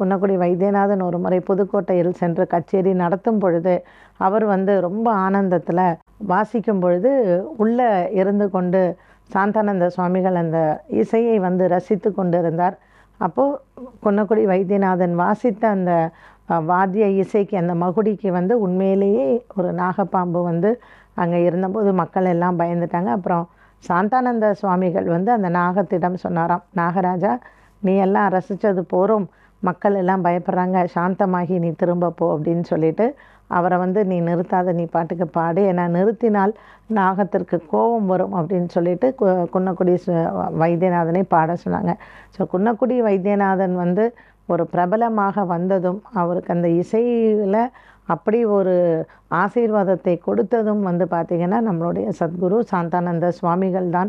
புன்னக்குடி வைத்தியநாதன் ஒரு முறை புதுக்கோட்டையில் சென்று கச்சேரி நடத்தும் பொழுது அவர் வந்து ரொம்ப ஆனந்தத்தில் வாசிக்கும் பொழுது உள்ளே இருந்து கொண்டு சாந்தானந்த சுவாமிகள் அந்த இசையை வந்து ரசித்து கொண்டிருந்தார் அப்போது புன்னக்குடி வைத்தியநாதன் வாசித்த அந்த வாத்திய இசைக்கு அந்த மகுடிக்கு வந்து உண்மையிலேயே ஒரு நாகப்பாம்பு வந்து அங்கே இருந்தபோது மக்கள் எல்லாம் பயந்துட்டாங்க அப்புறம் சாந்தானந்த சுவாமிகள் வந்து அந்த நாகத்திடம் சொன்னாராம் நாகராஜா நீ எல்லாம் ரசித்தது போகிறோம் மக்கள் எல்லாம் பயப்படுறாங்க சாந்தமாகி நீ திரும்ப போ அப்படின்னு சொல்லிட்டு அவரை வந்து நீ நிறுத்தாத நீ பாட்டுக்கு பாடு ஏன்னா நிறுத்தினால் நாகத்திற்கு கோபம் வரும் அப்படின்னு சொல்லிட்டு குன்னக்குடி வைத்தியநாதனை பாட சொன்னாங்க ஸோ குன்னக்குடி வைத்தியநாதன் வந்து ஒரு பிரபலமாக வந்ததும் அவருக்கு அந்த இசையில் அப்படி ஒரு ஆசீர்வாதத்தை கொடுத்ததும் வந்து பார்த்திங்கன்னா நம்மளுடைய சத்குரு சாந்தானந்த சுவாமிகள் தான்